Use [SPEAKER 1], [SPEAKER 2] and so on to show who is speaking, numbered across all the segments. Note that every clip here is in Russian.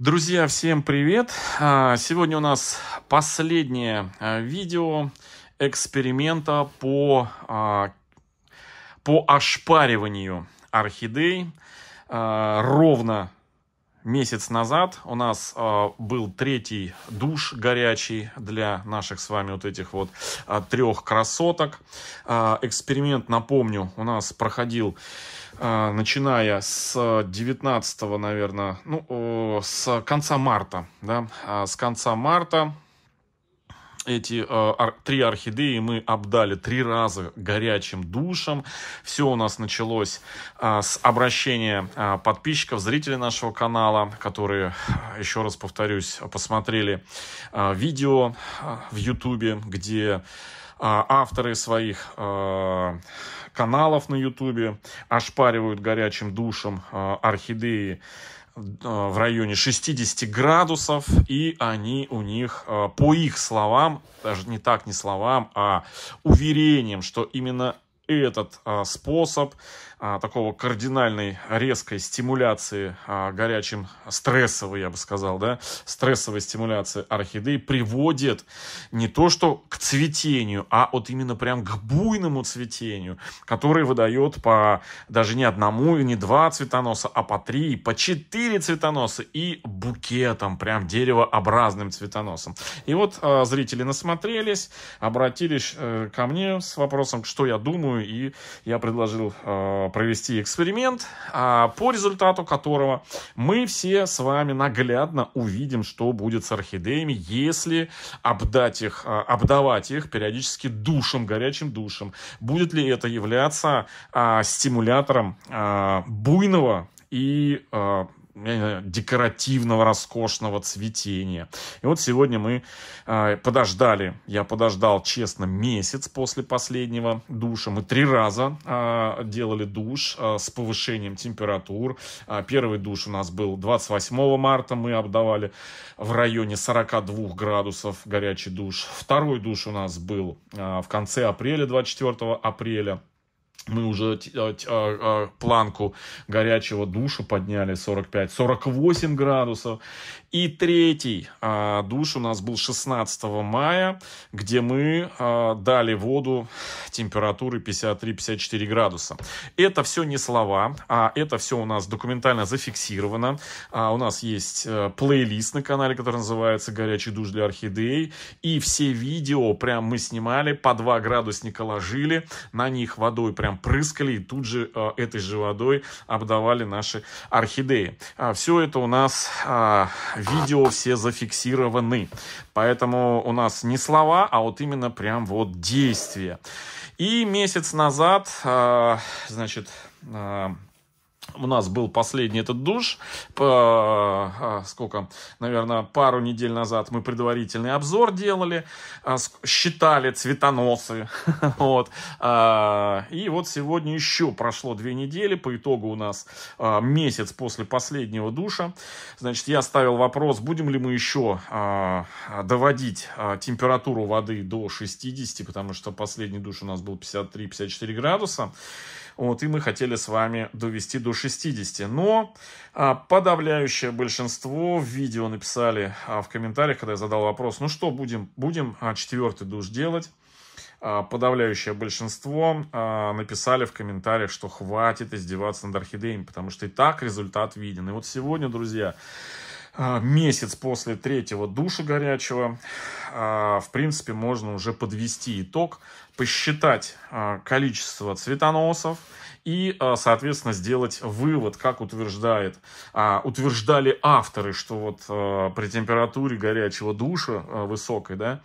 [SPEAKER 1] Друзья, всем привет! А, сегодня у нас последнее а, видео эксперимента по, а, по ошпариванию орхидей ровно месяц назад у нас э, был третий душ горячий для наших с вами вот этих вот э, а, трех красоток. Э, эксперимент, напомню, у нас проходил э, начиная с 19, наверное, ну, э, с конца марта, да, э, с конца марта эти э, три орхидеи мы обдали три раза горячим душем. Все у нас началось э, с обращения э, подписчиков, зрителей нашего канала, которые, еще раз повторюсь, посмотрели э, видео э, в Ютубе, где авторы своих э, каналов на ютубе ошпаривают горячим душем э, орхидеи Э, в районе 60 градусов, и они у них, э, по их словам, даже не так не словам, а уверением, что именно и этот а, способ а, такого кардинальной резкой стимуляции а, горячим, стрессовой, я бы сказал, да, стрессовой стимуляции орхидей приводит не то что к цветению, а вот именно прям к буйному цветению, который выдает по даже не одному и не два цветоноса, а по три, по четыре цветоноса и букетом, прям деревообразным цветоносом. И вот а, зрители насмотрелись, обратились э, ко мне с вопросом, что я думаю, тему, и я предложил э, провести эксперимент, а, по результату которого мы все с вами наглядно увидим, что будет с орхидеями, если обдать их, э, обдавать их периодически душем, горячим душем. Будет ли это являться э, стимулятором буйного и декоративного, роскошного цветения. И вот сегодня мы э, подождали, я подождал, честно, месяц после последнего душа. Мы три раза э, делали душ э, с повышением температур. Первый душ у нас был 28 марта, мы обдавали в районе 42 градусов горячий душ. Второй душ у нас был в конце апреля, 24 апреля мы уже э, э, э, планку горячего душа подняли 45-48 градусов. И третий а, душ у нас был 16 мая, где мы а, дали воду температуры 53-54 градуса. Это все не слова, а это все у нас документально зафиксировано. А, у нас есть плейлист на канале, который называется «Горячий душ для орхидей». И все видео прям мы снимали, по 2 градусника ложили, на них водой прям прям прыскали и тут же э, этой же водой обдавали наши орхидеи. А, все это у нас а, видео все зафиксированы. Поэтому у нас не слова, а вот именно прям вот действия. И месяц назад, а, значит, у нас был последний этот душ, по, а, сколько, наверное, пару недель назад мы предварительный обзор делали, а, считали цветоносы, вот, а, и вот сегодня еще прошло две недели, по итогу у нас месяц после последнего душа, значит, я ставил вопрос, будем ли мы еще доводить температуру воды до 60, потому что последний душ у нас был 53-54 градуса, вот, и мы хотели с вами довести до 60. Но а, подавляющее большинство видео написали а, в комментариях, когда я задал вопрос, ну что, будем, будем а, четвертый душ делать? А, подавляющее большинство а, написали в комментариях, что хватит издеваться над орхидеями, потому что и так результат виден. И вот сегодня, друзья, а, месяц после третьего душа горячего, а, в принципе, можно уже подвести итог, посчитать а, количество цветоносов и, соответственно, сделать вывод, как утверждает, утверждали авторы, что вот при температуре горячего душа высокой, да,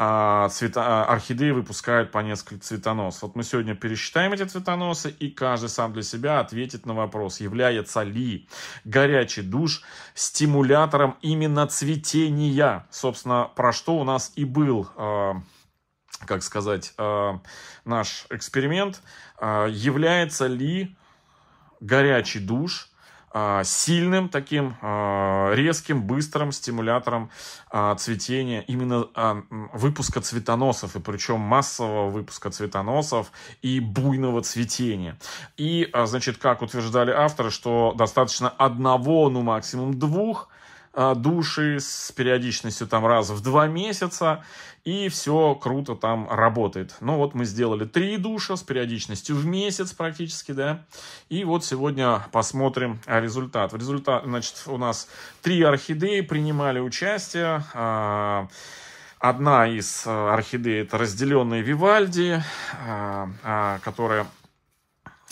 [SPEAKER 1] а, цвета, а, орхидеи выпускают по несколько цветонос. Вот мы сегодня пересчитаем эти цветоносы, и каждый сам для себя ответит на вопрос, является ли горячий душ стимулятором именно цветения. Собственно, про что у нас и был... Э, как сказать, э, наш эксперимент, э, является ли горячий душ а, сильным таким а, резким, быстрым стимулятором а, цветения, именно выпуска цветоносов, и причем массового выпуска цветоносов и буйного цветения. И, значит, как утверждали авторы, что достаточно одного, ну максимум двух а, души с периодичностью там раз в два месяца, и все круто там работает. Ну вот мы сделали три душа с периодичностью в месяц практически, да, и вот сегодня посмотрим а, результат. Результат, значит, у нас три орхидеи принимали участие, а, Одна из орхидей – это разделенная Вивальди, которая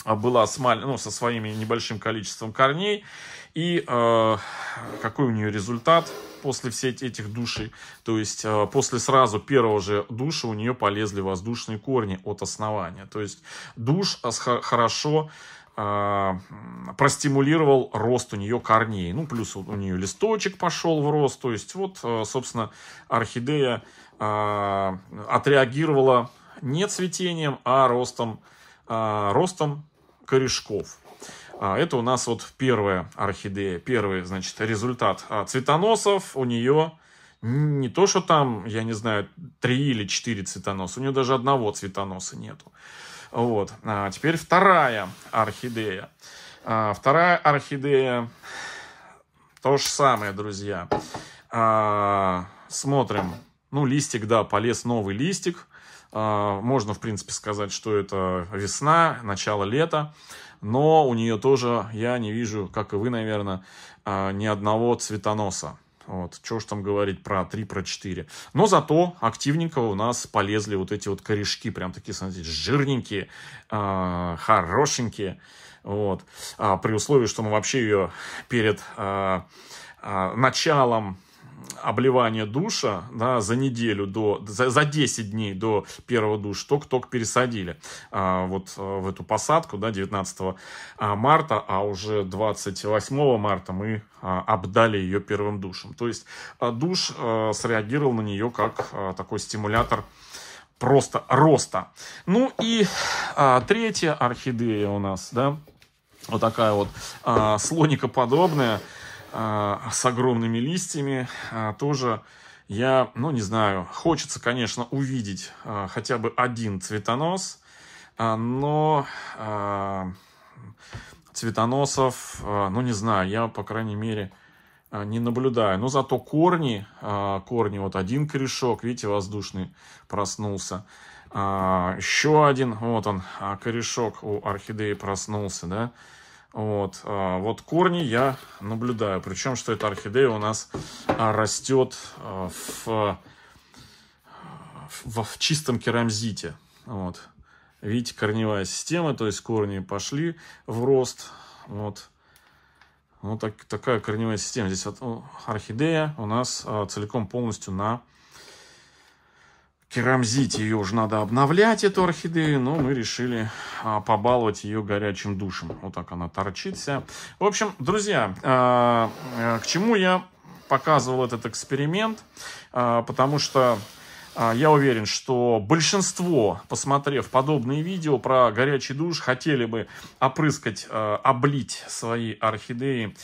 [SPEAKER 1] была с, ну, со своим небольшим количеством корней. И э, какой у нее результат после всех этих душей? То есть э, после сразу первого же душа у нее полезли воздушные корни от основания. То есть душ э, хорошо э, простимулировал рост у нее корней. Ну, плюс у нее листочек пошел в рост. То есть, вот, э, собственно, орхидея отреагировала не цветением, а ростом, ростом корешков. А, это у нас вот первая орхидея, первый, значит, результат а, цветоносов. У нее не то, что там, я не знаю, три или четыре цветоноса, у нее даже одного цветоноса нету. Вот. А теперь вторая орхидея. А, вторая орхидея то же самое, друзья. А, смотрим. Ну, листик, да, полез новый листик. А, можно, в принципе, сказать, что это весна, начало лета, но у нее тоже, я не вижу, как и вы, наверное, а, ни одного цветоноса. Вот, что ж там говорить про 3, про 4. Но зато активненько у нас полезли вот эти вот корешки, прям такие, смотрите, жирненькие, а, хорошенькие. Вот. при условии, что мы вообще ее перед началом обливания душа да, за неделю, до, за, за 10 дней до первого душа, ток-ток пересадили а, вот а, в эту посадку да, 19 а, марта, а уже 28 марта мы а, обдали ее первым душем. То есть а, душ а, среагировал на нее как а, такой стимулятор просто роста. Ну и а, третья орхидея у нас, да, вот такая вот а, слоникоподобная. подобная а, с огромными листьями. А, тоже я, ну не знаю, хочется, конечно, увидеть а, хотя бы один цветонос, но цветоносов, ну не знаю, я, по крайней мере, не наблюдаю. Но зато корни, корни, вот один корешок, видите, воздушный проснулся. Еще один, вот он, корешок у орхидеи проснулся, да. Вот, а, вот корни я наблюдаю. Причем, что эта орхидея у нас а, растет а, в, в, в чистом керамзите. Вот. Видите, корневая система, то есть корни пошли в рост. Вот. Вот ну, так, такая корневая система. Здесь вот орхидея у нас целиком полностью на керамзите ее уже надо обновлять, эту орхидею, но мы решили а, побаловать ее горячим душем. Вот так она торчит вся. В общем, друзья, а, э, к чему я показывал этот эксперимент, а, потому что я уверен, что большинство, посмотрев подобные видео про горячий душ, хотели бы опрыскать, облить свои орхидеи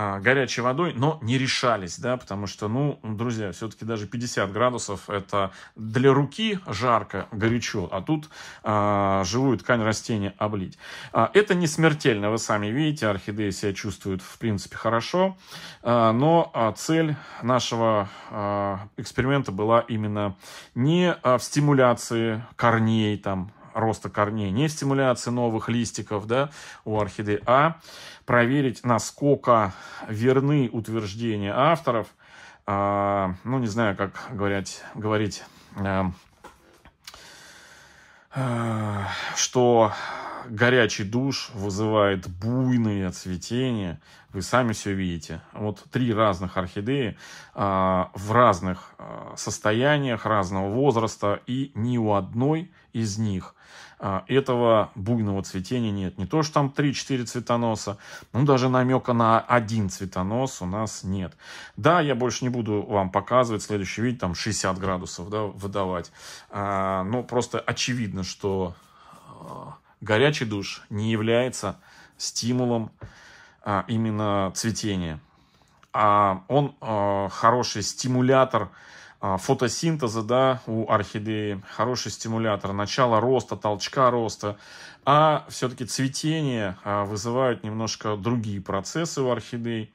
[SPEAKER 1] а, горячей водой, но не решались, да, потому что, ну, друзья, все-таки даже 50 градусов это для руки жарко, горячо, а тут а, живую ткань растения облить. А, это не смертельно, вы сами видите, орхидеи себя чувствуют, в принципе, хорошо, а, но а, цель нашего а, эксперимента была именно не а, в стимуляции корней, там, роста корней, не стимуляции новых листиков да, у орхидей, а проверить, насколько верны утверждения авторов, э, ну, не знаю, как говорить, говорить эм, э, э, что горячий душ вызывает буйные цветения. Вы сами все видите. Вот три разных орхидеи э, в разных э, состояниях, разного возраста. И ни у одной из них э, этого буйного цветения нет. Не то, что там 3-4 цветоноса, ну даже намека на один цветонос у нас нет. Да, я больше не буду вам показывать следующий вид, там 60 градусов да, выдавать. Э, но ну, просто очевидно, что... Э, горячий душ не является стимулом а, именно цветения. А он а, хороший стимулятор а, фотосинтеза да, у орхидеи, хороший стимулятор, начало роста, толчка роста, а все-таки цветение а, вызывают немножко другие процессы у орхидей.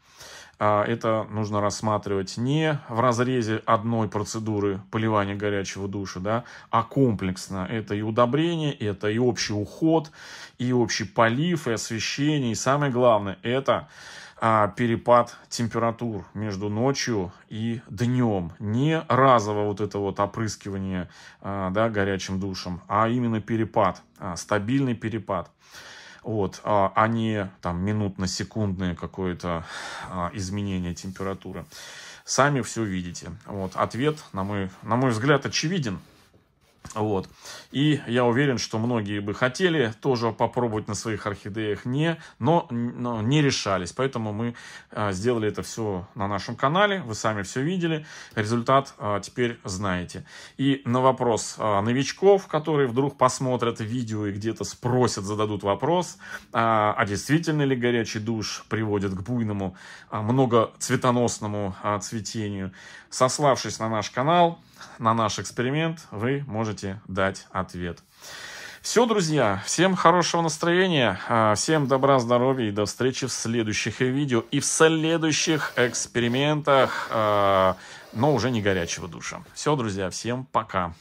[SPEAKER 1] А, это нужно рассматривать не в разрезе одной процедуры поливания горячего душа, да, а комплексно. Это и удобрение, это и общий уход, и общий полив, и освещение, и самое главное, это а, перепад температур между ночью и днем. Не разово вот это вот опрыскивание а, да, горячим душем, а именно перепад, а, стабильный перепад. Вот, а не там минутно-секундное какое-то изменение температуры. Сами все видите. Вот, ответ, на мой, на мой взгляд, очевиден. Вот. И я уверен, что многие бы хотели тоже попробовать на своих орхидеях, не, но, но не решались. Поэтому мы э, сделали это все на нашем канале, вы сами все видели, результат э, теперь знаете. И на вопрос э, новичков, которые вдруг посмотрят видео и где-то спросят, зададут вопрос, э, а действительно ли горячий душ приводит к буйному, э, многоцветоносному э, цветению, сославшись на наш канал, на наш эксперимент вы можете дать ответ. Все, друзья, всем хорошего настроения, а, всем добра, здоровья и до встречи в следующих видео и в следующих экспериментах, а, но уже не горячего душа. Все, друзья, всем пока.